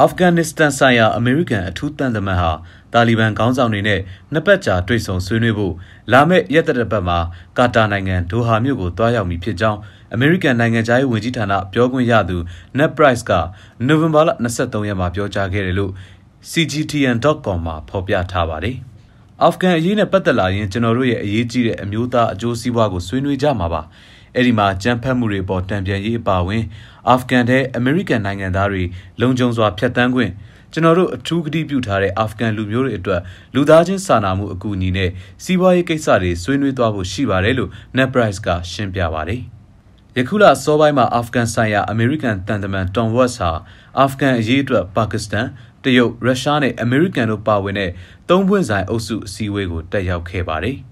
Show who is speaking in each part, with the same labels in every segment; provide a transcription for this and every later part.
Speaker 1: အာဖဂန်နစ္စတန်ဆိုင်ရာအမေရိကန်အထူးတန်တမန်ဟာတာလီဘန်ခေါင်းဆောင်တွေနဲ့နှစ်ပတ်ကြာတွေ့ဆုံဆွေးနွေးဖို့လာမယ့်ရက်သက်တစ်ပတ်မှာကာတာနိုင်ငံဒိုဟာမြို့ကိုတွားရောက်မည်ဖြစ်ကြောင်းအမေရိကန်နိုင်ငံသားရေးဝန်ကြီးဌာနပြောခွင့်ရသူ Ned Price ကနိုဝင်ဘာလ23ရက်မှာပြောကြားခဲ့တယ်လို့ cgtn.com မှာဖော်ပြထားပါတယ်။အာဖဂန်အရေးနဲ့ပတ်သက်လာရင်ကျွန်တော်တို့ရဲ့အရေးကြီးတဲ့အမျိုးသားအကျိုးစီးပွားကိုဆွေးနွေးကြမှာပါ။အဲဒီမှာကြမ်းဖက်မှုတွေပေါ်တံပြန်ရေးအပါအဝင်အာဖဂန်တဲ့အမေရိကန်နိုင်ငံသားတွေလုံခြုံစွာဖျက်ဆီးခွင့်ကျွန်တော်တို့အထူးကတိပြုထားတဲ့အာဖဂန်လူမျိုးတွေအတွက်လူသားချင်းစာနာမှုအကူအညီနဲ့စီးပွားရေးကိစ္စတွေဆွေးနွေးသွားဖို့ရှိပါတယ်လို့ Net Price ကရှင်းပြပါတယ်။ယခုလအစောပိုင်းမှာအာဖဂန်ဆိုင်ရာအမေရိကန်တန်တမန်တွန်ဝက်ဟာအာဖဂန်အရေးအတွက်ပါကစ္စတန်တရုတ်ရုရှားနဲ့အမေရိကန်တို့ပါဝင်တဲ့သုံးပွင့်ဆိုင်အုပ်စုအစည်းအဝေးကိုတက်ရောက်ခဲ့ပါတယ်။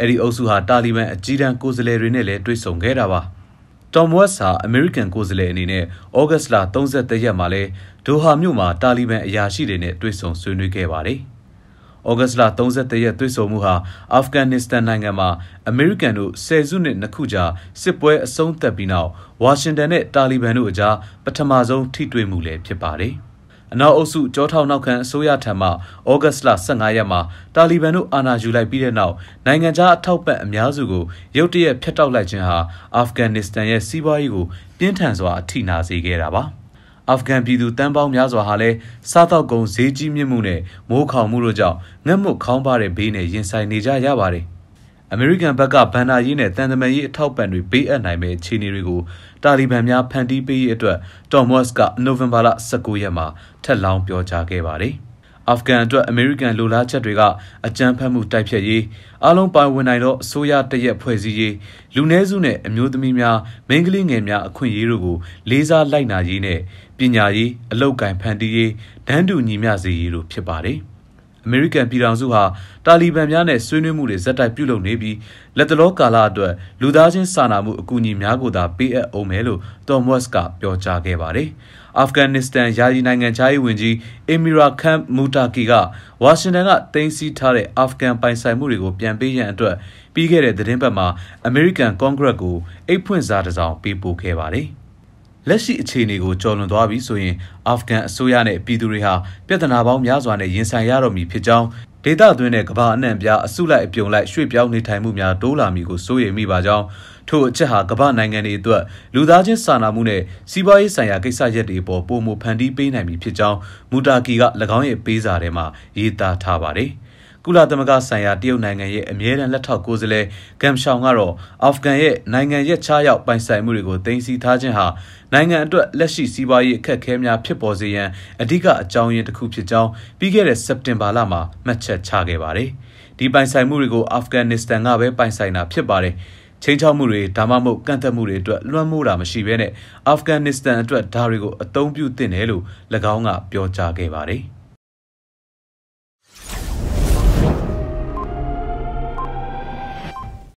Speaker 1: အဲ့ဒီအုပ်စုဟာတာလီဘန်အကြီးတန်းကိုယ်စားလှယ်တွေနဲ့လည်းတွေ့ဆုံခဲ့တာပါ။ Tom West ဟာ American ကိုယ်စားလှယ်အနေနဲ့ August လ31ရက်မှာလဲဒိုဟာမြို့မှာတာလီဘန်အရာရှိတွေနဲ့တွေ့ဆုံဆွေးနွေးခဲ့ပါတယ်။ဩဂတ်စ်လ31ရက်တွေ့ဆုံမှုဟာအာဖဂန်နစ္စတန်နိုင်ငံမှာအမေရိကန်တို့ဆယ်စုနှစ်နှစ်ခုကြာစစ်ပွဲအဆုံးသတ်ပြီးနောက်ဝါရှင်တန်နဲ့တာလီဘန်တို့အကြားပထမဆုံးထိတွေ့မှုလည်းဖြစ်ပါတယ်။အနောက်အုပ်စုကြောထောက်နောက်ခံအစိုးရထံမှဩဂတ်စ်လ15ရက်မှာတာလီဘန်တို့အာဏာယူလိုက်ပြီးတဲ့နောက်နိုင်ငံခြားအထောက်ပံ့အများစုကိုရုတ်တရက်ဖျက်တောက်လိုက်ခြင်းဟာအာဖဂန်နစ္စတန်ရဲ့စီးပွားရေးကိုပြင်းထန်စွာအထိနာစေခဲ့တာပါအာဖဂန်ပြည်သူတန်းပေါင်းများစွာဟာလည်းစားတောက်ကုန်ဈေးကြီးမြင့်မှုနဲ့မိုးခေါင်မှုတို့ကြောင့်ငတ်မွတ်ခေါင်းပါတဲ့ဘေးနဲ့ရင်ဆိုင်နေကြရပါတယ်။အမေရိကန်ဘက်ကဗန်နာရေးနဲ့တန်တမာရေးအထောက်ပံ့တွေပေးအပ်နိုင်မယ့်အခြေအနေတွေကိုတာလီဘန်များဖန်တီးပေးရေးအတွက်တော်မော့စ်ကနိုဝင်ဘာလ19ရက်မှာထက်လောင်းပြောကြားခဲ့ပါတယ်။အာဖဂန်အတွက်အမေရိကန်လူလားချက်တွေကအကြမ်းဖက်မှုတိုက်ဖျက်ရေးအားလုံးပါဝင်နိုင်သောအစိုးရတရက်ဖွဲ့စည်းရေးလူနည်းစုနဲ့အမျိုးသမီးများမိန်းကလေးငယ်များအခွင့်အရေးတို့ကိုလေးစားလိုက်နာရေးနဲ့ပညာရေးအလောက်ကန်ဖန်တီးရေးဒန်းတူညီမျှစေရေးတို့ဖြစ်ပါတယ်။အမေရိကန်ပြည်ထောင်စုဟာတာလီဘန်များနဲ့ဆွေးနွေးမှုတွေဇက်တိုက်ပြုလုပ်နေပြီးလက်တလောကာလအတွက်လူသားချင်းစာနာမှုအကူအညီများကိုသာပေးအပ်အောင်မယ်လို့တော်မွတ်စ်ကပြောကြားခဲ့ပါတယ်။အာဖဂန်နစ္စတန်ယာယီနိုင်ငံခြားရေးဝန်ကြီးအမီရာခမ်မူတာကီကဝါရှင်တန်ကတင်စီထားတဲ့အာဖဂန်ပိုင်ဆိုင်မှုတွေကိုပြန်ပေးရန်အတွက်ပြီးခဲ့တဲ့သတင်းပတ်မှာအမေရိကန်ကွန်ဂရက်ကိုအိတ်ဖွင့်စာတစ်စောင်ပေးပို့ခဲ့ပါတယ်။လက်ရှိအခြေအနေကိုကျော်လွန်သွားပြီဆိုရင်အာဖဂန်အစိုးရနဲ့ပြည်သူတွေဟာပြဿနာပေါင်းများစွာနဲ့ရင်ဆိုင်ရတော့မည်ဖြစ်ကြောင်းဒေသတွင်းနဲ့ကမ္ဘာအနှံ့ပြားအစုလိုက်အပြုံလိုက်ရွှေ့ပြောင်းနေထိုင်မှုများတိုးလာမည်ကိုစိုးရိမ်မိပါကြောင်းထို့အချက်ဟာကမ္ဘာနိုင်ငံတွေအတွက်လူသားချင်းစာနာမှုနဲ့စီးပွားရေးဆိုင်ရာကိစ္စရပ်တွေပေါ်ပုံမဖန်တီးပေးနိုင်မည်ဖြစ်ကြောင်းမူတာကီက၎င်းရဲ့ပေးစာထဲမှာရေးသားထားပါတယ်။ကုလသမဂ္ဂဆိုင်ရာတရုတ်နိုင်ငံရဲ့အမြဲတမ်းလက်ထောက်ကိုယ်စားလှယ်ဂမ်ရှောင်ကတော့အာဖဂန်ရဲ့နိုင်ငံရဲ့ခြားရောက်ပိုင်ဆိုင်မှုတွေကိုသိမ်းဆီးထားခြင်းဟာနိုင်ငံအတွက်လက်ရှိစီးပွားရေးအခက်အခဲများဖြစ်ပေါ်စေရန်အဓိကအကြောင်းရင်းတစ်ခုဖြစ်ကြောင်းပြီးခဲ့တဲ့စက်တင်ဘာလမှာမှတ်ချက်ချခဲ့ပါတယ်။ဒီပိုင်ဆိုင်မှုတွေကိုအာဖဂန်နစ္စတန်ကပဲပိုင်ဆိုင်တာဖြစ်ပါတယ်။ချင်းချောက်မှုတွေဒါမှမဟုတ်ကန့်သက်မှုတွေအတွက်လွှမ်းမိုးတာမရှိဘဲနဲ့အာဖဂန်နစ္စတန်အတွက်ဒါတွေကိုအသုံးပြုသင့်တယ်လို့၎င်းကပြောကြားခဲ့ပါတယ်။